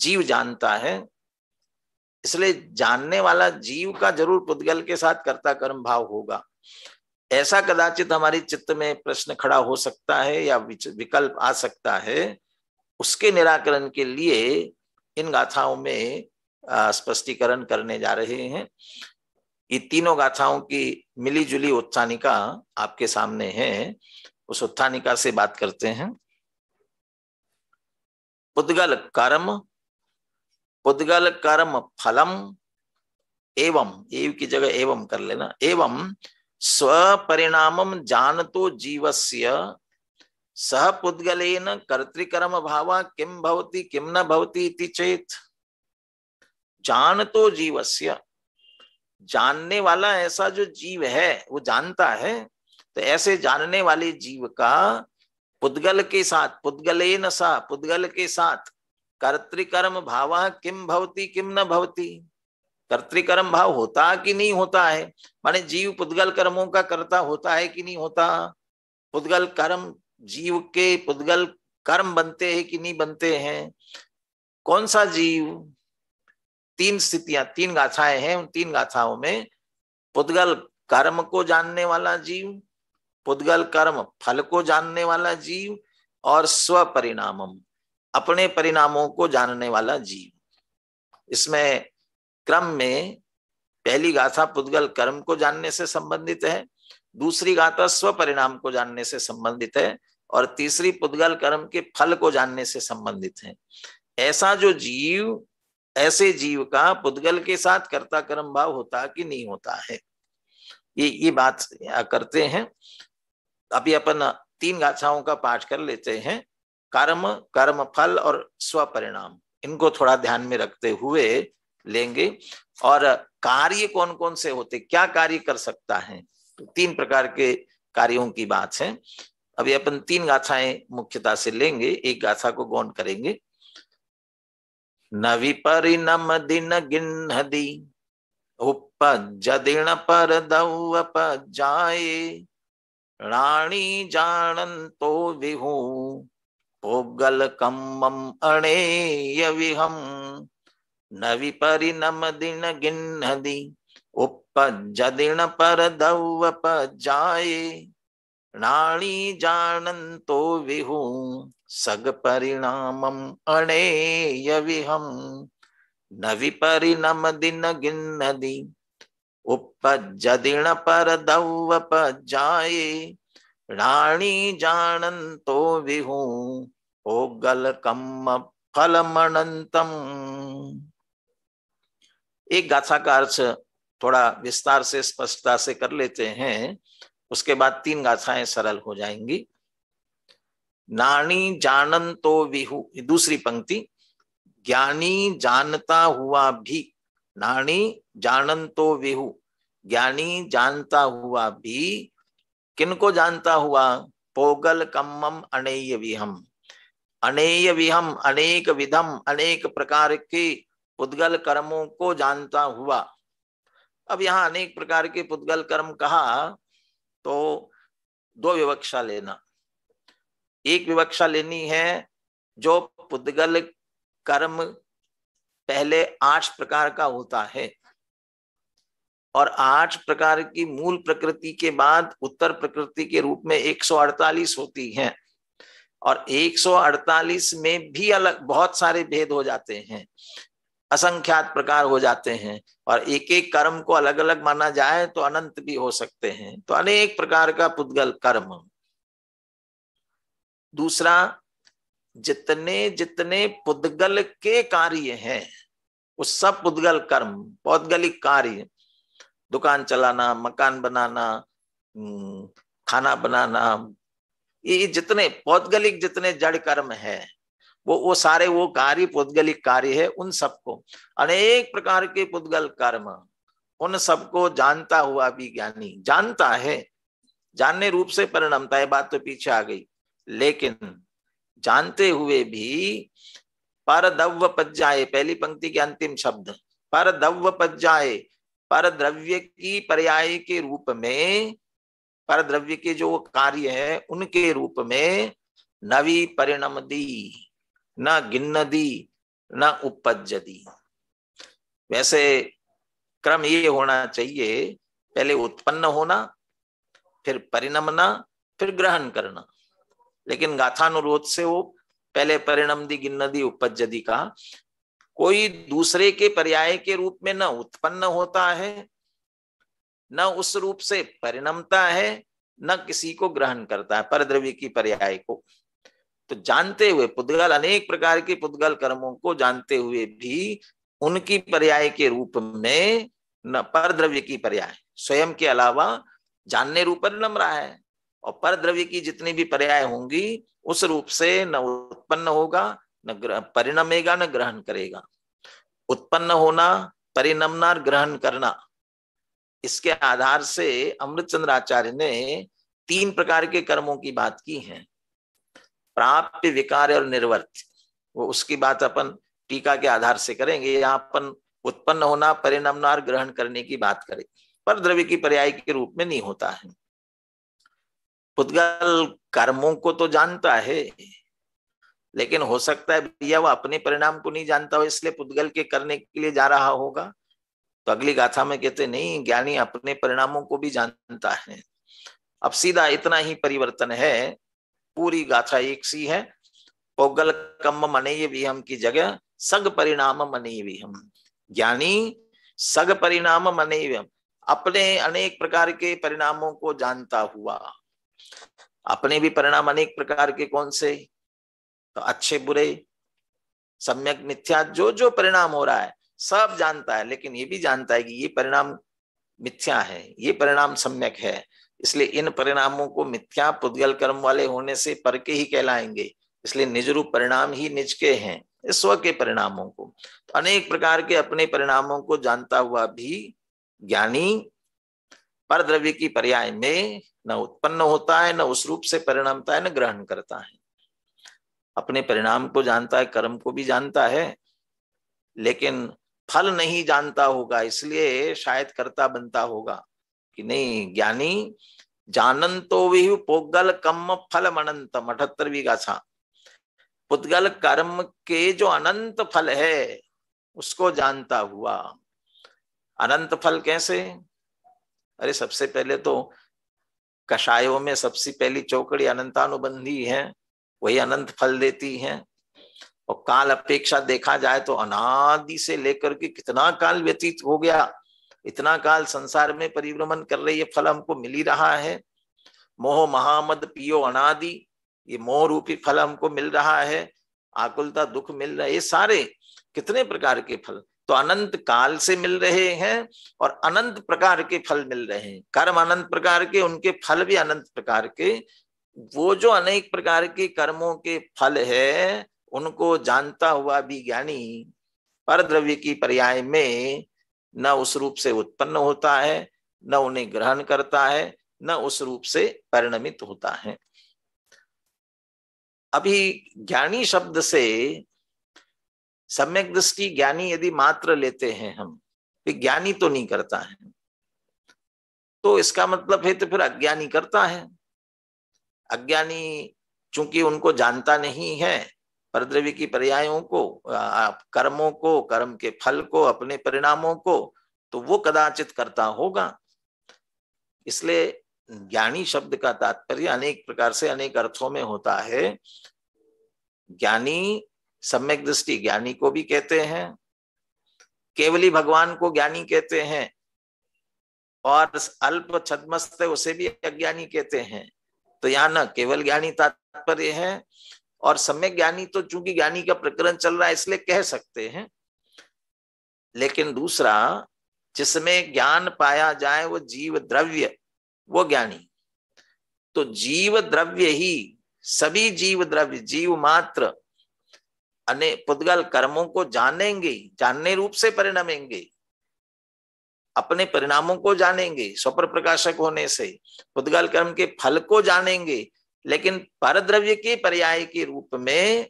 जीव जानता है इसलिए जानने वाला जीव का जरूर पुद्गल के साथ कर्ता कर्म भाव होगा ऐसा कदाचित हमारे चित्त में प्रश्न खड़ा हो सकता है या विकल्प आ सकता है उसके निराकरण के लिए इन गाथाओं में स्पष्टीकरण करने जा रहे हैं ये तीनों गाथाओं की मिलीजुली उत्थानिका आपके सामने है उस उत्थानिका से बात करते हैं पुद्गल कर्म पुद्गल कर्म फलम एवं एव की जगह एवं कर लेना एवं स्वपरिणामम जानतो जीवस्य सह पुद्गल कर्तिकर्म भाव किम भवती किम न भवती चेत जान तो जीवस्य जानने वाला ऐसा जो जीव है वो जानता है तो ऐसे जानने वाले जीव का पुद्गल के साथ न सा पुद्गल के साथ कर्तिकर्म भाव किम भवती किम न भवती कर्तिकर्म भाव होता कि नहीं होता है माने जीव पुद्गल कर्मों का करता होता है कि नहीं होता पुद्गल कर्म जीव के पुद्गल कर्म बनते हैं कि नहीं बनते हैं कौन सा जीव तीन स्थितियां तीन गाथाएं हैं उन तीन गाथाओं में पुद्गल कर्म को जानने वाला जीव पुद्गल कर्म फल को जानने वाला जीव और स्व परिणामम अपने परिणामों को जानने वाला जीव इसमें क्रम में पहली गाथा पुद्गल कर्म को जानने से संबंधित है दूसरी गाथा स्व परिणाम को जानने से संबंधित है और तीसरी पुद्गल कर्म के फल को जानने से संबंधित है ऐसा जो जीव ऐसे जीव का पुद्गल के साथ कर्ता कर्म भाव होता कि नहीं होता है ये ये बात करते हैं अभी अपन तीन गाथाओं का पाठ कर लेते हैं कर्म कर्म फल और स्वपरिणाम इनको थोड़ा ध्यान में रखते हुए लेंगे और कार्य कौन कौन से होते क्या कार्य कर सकता है तो तीन प्रकार के कार्यों की बात है अभी अपन तीन गाथाएं मुख्यता से लेंगे एक गाथा को गौन करेंगे नवी परिणम दिन गिन्हदी जदिण पर दौप जाए राणी तो विहू पोगल कम अणेय विहम नवी परिणम दिन गिन्हदी जदिण पर दौप जाए नाणी जानन्तो विहु सग सगपरिणामम् अणेयविहम् न पर उपजदिणपरदौवपजाये राणी जानन्तो विहु ओगलकम्म फलमणंतम एक गाथा का अर्थ थोड़ा विस्तार से स्पष्टता से कर लेते हैं उसके बाद तीन गाथाएं सरल हो जाएंगी नानी जानन तो विहु दूसरी पंक्ति ज्ञानी जानता हुआ भी नानी जानन तो विहु ज्ञानी जानता हुआ भी किनको जानता हुआ पोगल कम्मम अनेय विहम अनेय विहम अनेक विधम अनेक प्रकार के पुद्गल कर्मों को जानता हुआ अब यहाँ अनेक प्रकार के पुद्गल कर्म कहा तो दो विवक्षा लेना एक विवक्षा लेनी है जो पुद्गल कर्म पहले आठ प्रकार का होता है और आठ प्रकार की मूल प्रकृति के बाद उत्तर प्रकृति के रूप में 148 होती हैं और 148 में भी अलग बहुत सारे भेद हो जाते हैं असंख्यात प्रकार हो जाते हैं और एक एक कर्म को अलग अलग माना जाए तो अनंत भी हो सकते हैं तो अनेक प्रकार का पुद्गल कर्म दूसरा जितने जितने पुद्गल के कार्य हैं वो सब पुद्गल कर्म पौद्गलिक कार्य दुकान चलाना मकान बनाना खाना बनाना ये जितने पौद्गलिक जितने जड़ कर्म है वो वो सारे वो कार्य पुद्गलिक कार्य है उन सबको अनेक प्रकार के पुद्गल कर्म उन सबको जानता हुआ भी ज्ञानी जानता है जानने रूप से परिणमता है बात तो पीछे आ गई लेकिन जानते हुए भी परदव्व पज्जाए पहली पंक्ति के अंतिम शब्द पर दव्य पज्जाए पर द्रव्य की पर्याय के रूप में पर द्रव्य के जो कार्य है उनके रूप में नवी परिणम दी न गिन्नदी न उपजदी वैसे क्रम ये होना चाहिए पहले उत्पन्न होना फिर परिणमना फिर ग्रहण करना लेकिन गाथानुरोध से वो पहले दी गिन्नदी उपजदी का कोई दूसरे के पर्याय के रूप में न उत्पन्न होता है न उस रूप से परिणमता है न किसी को ग्रहण करता है परद्रव्य की पर्याय को तो जानते हुए पुद्गल अनेक प्रकार के पुद्गल कर्मों को जानते हुए भी उनकी पर्याय के रूप में न पर द्रव्य की पर्याय स्वयं के अलावा जानने रूप नम रहा है और परद्रव्य की जितनी भी पर्याय होंगी उस रूप से न उत्पन्न होगा न परिणमेगा न ग्रहण करेगा उत्पन्न होना परिणमना ग्रहण करना इसके आधार से अमृतचंद्र आचार्य ने तीन प्रकार के कर्मों की बात की है प्राप्ति विकार और निर्वर्त वो उसकी बात अपन टीका के आधार से करेंगे यहाँ अपन उत्पन्न होना परिणाम ग्रहण करने की बात करें पर द्रव्य की पर्याय के रूप में नहीं होता है पुद्गल कर्मों को तो जानता है लेकिन हो सकता है भैया वह अपने परिणाम को नहीं जानता हो इसलिए पुद्गल के करने के लिए जा रहा होगा तो अगली गाथा में कहते नहीं ज्ञानी अपने परिणामों को भी जानता है अब सीधा इतना ही परिवर्तन है पूरी गाथा एक सी है पोगल कम मनेय भी हम की जगह सग परिणाम मनेय भी हम ज्ञानी सग परिणाम मनेय भी हम अपने अनेक प्रकार के परिणामों को जानता हुआ अपने भी परिणाम अनेक प्रकार के कौन से तो अच्छे बुरे सम्यक मिथ्या जो जो परिणाम हो रहा है सब जानता है लेकिन ये भी जानता है कि ये परिणाम मिथ्या है ये परिणाम सम्यक है इसलिए इन परिणामों को मिथ्या पुद्गल कर्म वाले होने से पर के ही कहलाएंगे इसलिए निज रूप परिणाम ही निज के हैं स्व के परिणामों को तो अनेक प्रकार के अपने परिणामों को जानता हुआ भी ज्ञानी पर द्रव्य की पर्याय में न उत्पन्न होता है न उस रूप से परिणामता है न ग्रहण करता है अपने परिणाम को जानता है कर्म को भी जानता है लेकिन फल नहीं जानता होगा इसलिए शायद कर्ता बनता होगा कि नहीं ज्ञानी जानंतो विहु पोगल कम फल अनंतम अठहत्तरवीं गाथा पुद्गल कर्म के जो अनंत फल है उसको जानता हुआ अनंत फल कैसे अरे सबसे पहले तो कषायों में सबसे पहली चौकड़ी अनंतानुबंधी है वही अनंत फल देती है और काल अपेक्षा देखा जाए तो अनादि से लेकर के कितना काल व्यतीत हो गया इतना काल संसार में परिभ्रमण कर रहे ये फल हमको मिल ही रहा है मोह महामद पियो अनादि ये मोह रूपी फल हमको मिल रहा है आकुलता दुख मिल रहा है ये सारे कितने प्रकार के फल तो अनंत काल से मिल रहे हैं और अनंत प्रकार के फल मिल रहे हैं कर्म अनंत प्रकार के उनके फल भी अनंत प्रकार के वो जो अनेक प्रकार के कर्मों के फल है उनको जानता हुआ भी ज्ञानी पर द्रव्य की पर्याय में न उस रूप से उत्पन्न होता है न उन्हें ग्रहण करता है न उस रूप से परिणमित होता है अभी ज्ञानी शब्द से सम्यक दृष्टि ज्ञानी यदि मात्र लेते हैं हम तो ज्ञानी तो नहीं करता है तो इसका मतलब है तो फिर अज्ञानी करता है अज्ञानी चूंकि उनको जानता नहीं है परद्रव्य की पर्यायों को कर्मों को कर्म के फल को अपने परिणामों को तो वो कदाचित करता होगा इसलिए ज्ञानी शब्द का तात्पर्य अनेक प्रकार से अनेक अर्थों में होता है ज्ञानी सम्यक दृष्टि ज्ञानी को भी कहते हैं केवली भगवान को ज्ञानी कहते हैं और अल्प छदमस्त उसे भी अज्ञानी कहते हैं तो यहाँ न केवल ज्ञानी तात्पर्य है और समय ज्ञानी तो चूंकि ज्ञानी का प्रकरण चल रहा है इसलिए कह सकते हैं लेकिन दूसरा जिसमें ज्ञान पाया जाए वो जीव द्रव्य वो ज्ञानी तो जीव द्रव्य ही सभी जीव द्रव्य जीव मात्र अने पुद्गल कर्मों को जानेंगे जानने रूप से परिणमेंगे अपने परिणामों को जानेंगे स्वप्र प्रकाशक होने से पुद्गल कर्म के फल को जानेंगे लेकिन परद्रव्य के पर्याय के रूप में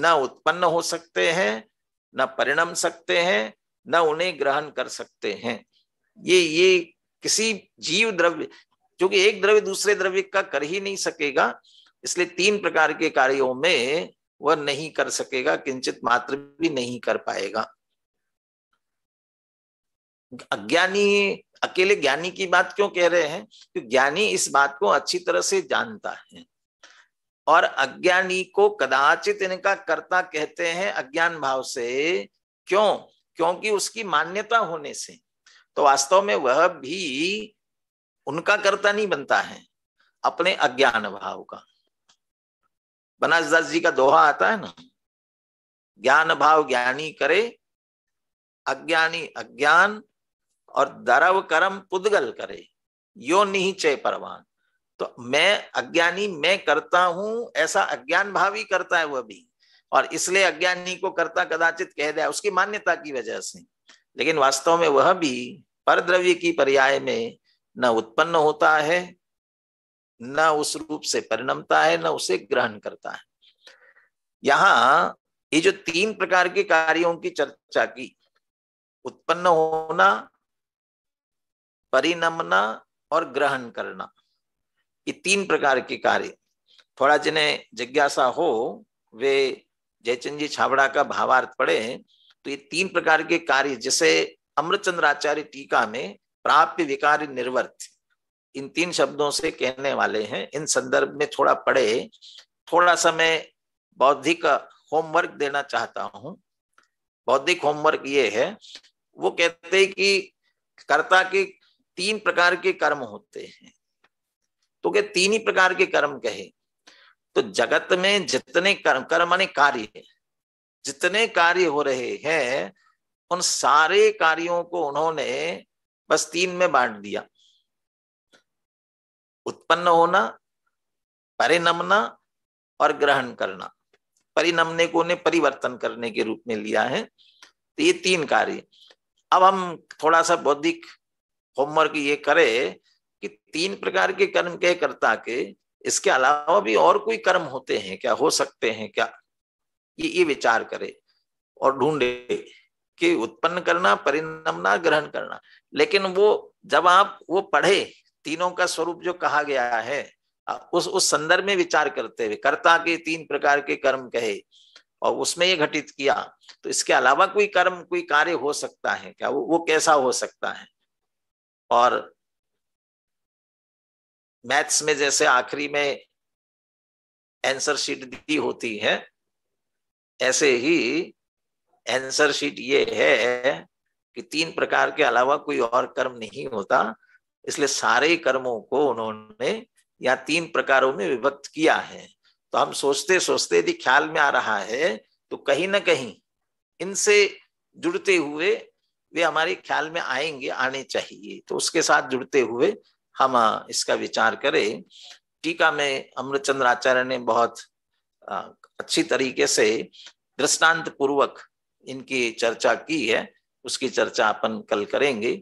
न उत्पन्न हो सकते हैं न परिणम सकते हैं न उन्हें ग्रहण कर सकते हैं ये ये किसी जीव द्रव्य क्योंकि एक द्रव्य दूसरे द्रव्य का कर ही नहीं सकेगा इसलिए तीन प्रकार के कार्यों में वह नहीं कर सकेगा किंचित मात्र भी नहीं कर पाएगा अज्ञानी अकेले ज्ञानी की बात क्यों कह रहे हैं कि ज्ञानी इस बात को अच्छी तरह से जानता है और अज्ञानी को कदाचित इनका कर्ता कहते हैं अज्ञान भाव से क्यों क्योंकि उसकी मान्यता होने से तो वास्तव में वह भी उनका कर्ता नहीं बनता है अपने अज्ञान भाव का बनासदास जी का दोहा आता है ना ज्ञान भाव ज्ञानी करे अज्ञानी अज्ञान और दरव कर्म पुदगल करे यो निचय परवान तो मैं अज्ञानी मैं करता हूं ऐसा अज्ञान भावी करता है वह भी और इसलिए अज्ञानी को करता कदाचित कह दिया उसकी मान्यता की वजह से लेकिन वास्तव में वह भी परद्रव्य की पर्याय में न उत्पन्न होता है न उस रूप से परिणमता है न उसे ग्रहण करता है यहाँ ये जो तीन प्रकार के कार्यों की चर्चा की उत्पन्न होना परिनमना और ग्रहण करना ये तीन प्रकार के कार्य थोड़ा जिन्हें जिज्ञासा हो वे जयचंद जी छावड़ा का भावार्थ पढ़े तो ये तीन प्रकार के कार्य जिसे अमृतचंद्राचार्य टीका में प्राप्य विकार निर्वर्त इन तीन शब्दों से कहने वाले हैं इन संदर्भ में थोड़ा पढ़े थोड़ा सा मैं बौद्धिक होमवर्क देना चाहता हूं बौद्धिक होमवर्क ये है वो कहते हैं कि कर्ता के तीन प्रकार के कर्म होते हैं तो क्या तीन ही प्रकार के कर्म कहे तो जगत में जितने कर्म कर्म माने कार्य जितने कार्य हो रहे हैं उन सारे कार्यों को उन्होंने बस तीन में बांट दिया उत्पन्न होना परिनमना और ग्रहण करना परिनमने को उन्हें परिवर्तन करने के रूप में लिया है तो ये तीन कार्य अब हम थोड़ा सा बौद्धिक होमवर्क ये करे कि तीन प्रकार के कर्म के कर्ता के इसके अलावा भी और कोई कर्म होते हैं क्या हो सकते हैं क्या ये ये विचार करे और ढूंढे कि उत्पन्न करना परिणमना ग्रहण करना लेकिन वो जब आप वो पढ़े तीनों का स्वरूप जो कहा गया है उस उस संदर्भ में विचार करते हुए कर्ता के तीन प्रकार के कर्म कहे और उसमें ये घटित किया तो इसके अलावा कोई कर्म कोई कार्य हो सकता है क्या वो वो कैसा हो सकता है और मैथ्स में जैसे आखिरी में आंसर शीट दी होती है ऐसे ही आंसर शीट ये है कि तीन प्रकार के अलावा कोई और कर्म नहीं होता इसलिए सारे कर्मों को उन्होंने या तीन प्रकारों में विभक्त किया है तो हम सोचते सोचते यदि ख्याल में आ रहा है तो कहीं ना कहीं इनसे जुड़ते हुए वे हमारे ख्याल में आएंगे आने चाहिए तो उसके साथ जुड़ते हुए हम इसका विचार करें टीका में अमृतचंद्र आचार्य ने बहुत अच्छी तरीके से दृष्टांत पूर्वक इनकी चर्चा की है उसकी चर्चा अपन कल करेंगे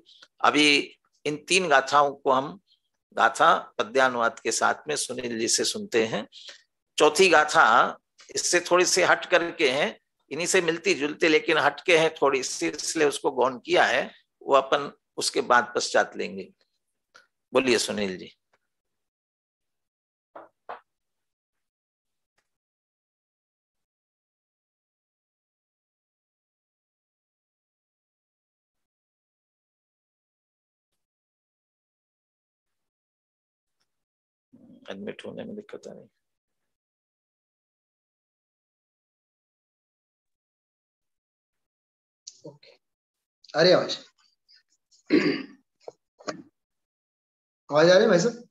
अभी इन तीन गाथाओं को हम गाथा पद्यानुवाद के साथ में सुनील जी से सुनते हैं चौथी गाथा इससे थोड़ी सी हट करके है इन्हीं से मिलती जुलती लेकिन हटके हैं थोड़ी सी इसलिए उसको गौन किया है वो अपन उसके बाद पश्चात लेंगे बोलिए सुनील जी एडमिट होने में दिक्कत आ रही अरे आवाज आवाज आ रही भाई साहब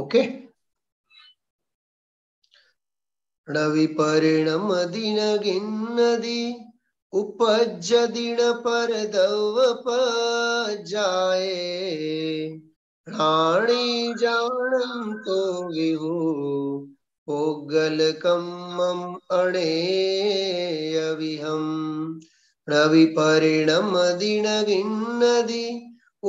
ओके रवि परिणम दिन गिन्नदि उपज दिन पर दव प जाए राणी जानम तो विहू पोगलकम्मम् अणेयविहम् रविपरिणमदिणगिन्नदि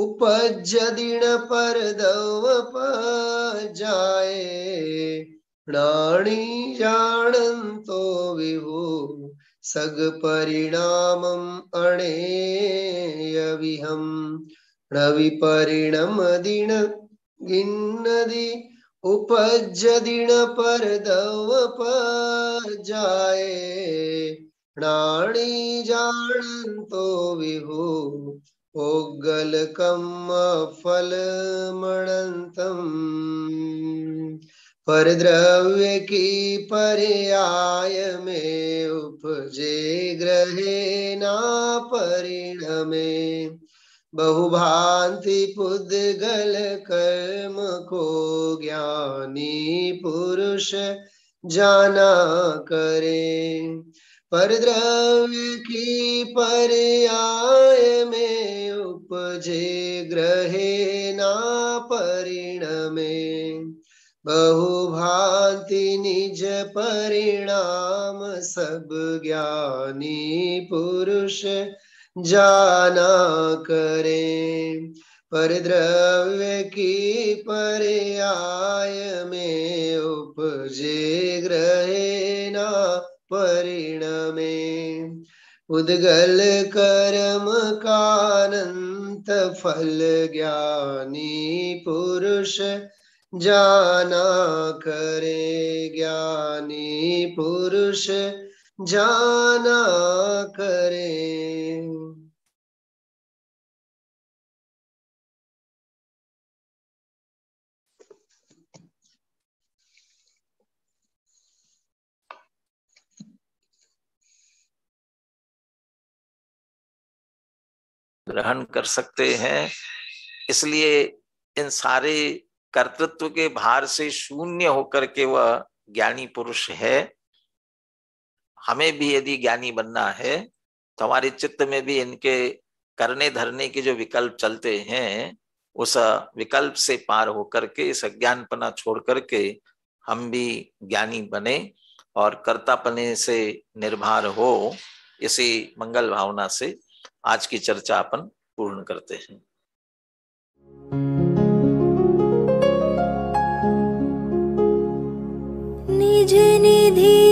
उपजदिणपरदवपजाये प्राणी जानन्तो विभो सगपरिणामम् अणेयविहम् रविपरिणमदिण गिन्नदि उपज उपजदिण पर दव जाए प्राणी जाणन्तो विभु ओग्गलकम्म फलमणन्तम् परद्रव्य की पर्याय में उपजे ग्रहे ना परिणमे बहुभांति पुद्गल कर्म को ज्ञानी पुरुष जाना करे परद्रव्य की पर्याय में उपजे ग्रहे ना परिणमे बहुभांति निज परिणाम सब ज्ञानी पुरुष जाना करें पर द्रव्य की पर्याय में उपजे ग्रहे ना परिणमे उद्गल कर्म कानंत फल ज्ञानी पुरुष जाना करे ज्ञानी पुरुष जाना करें ग्रहण कर सकते हैं इसलिए इन सारे कर्तृत्व के भार से शून्य होकर के वह ज्ञानी पुरुष है हमें भी यदि ज्ञानी बनना है तो हमारे चित्त में भी इनके करने धरने के जो विकल्प चलते हैं उस विकल्प से पार होकर के इस अज्ञानपना छोड़ करके हम भी ज्ञानी बने और कर्तापने से निर्भर हो इसी मंगल भावना से आज की चर्चा अपन पूर्ण करते हैं निज निधि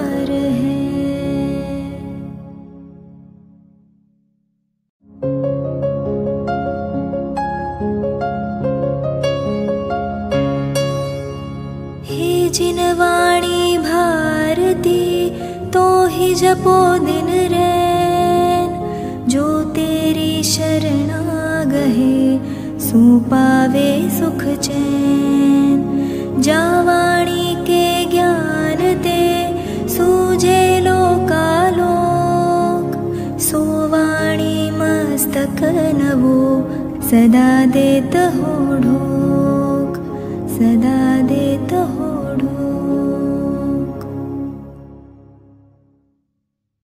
वाणी भारती तो ही जपो दिन रैन जो तेरी शरणा गहे सुपावे सुख चैन जावाणी के ज्ञान ते सूझे लो कालोक सो वाणी मस्तक नवो सदा देत हो ढोक सदा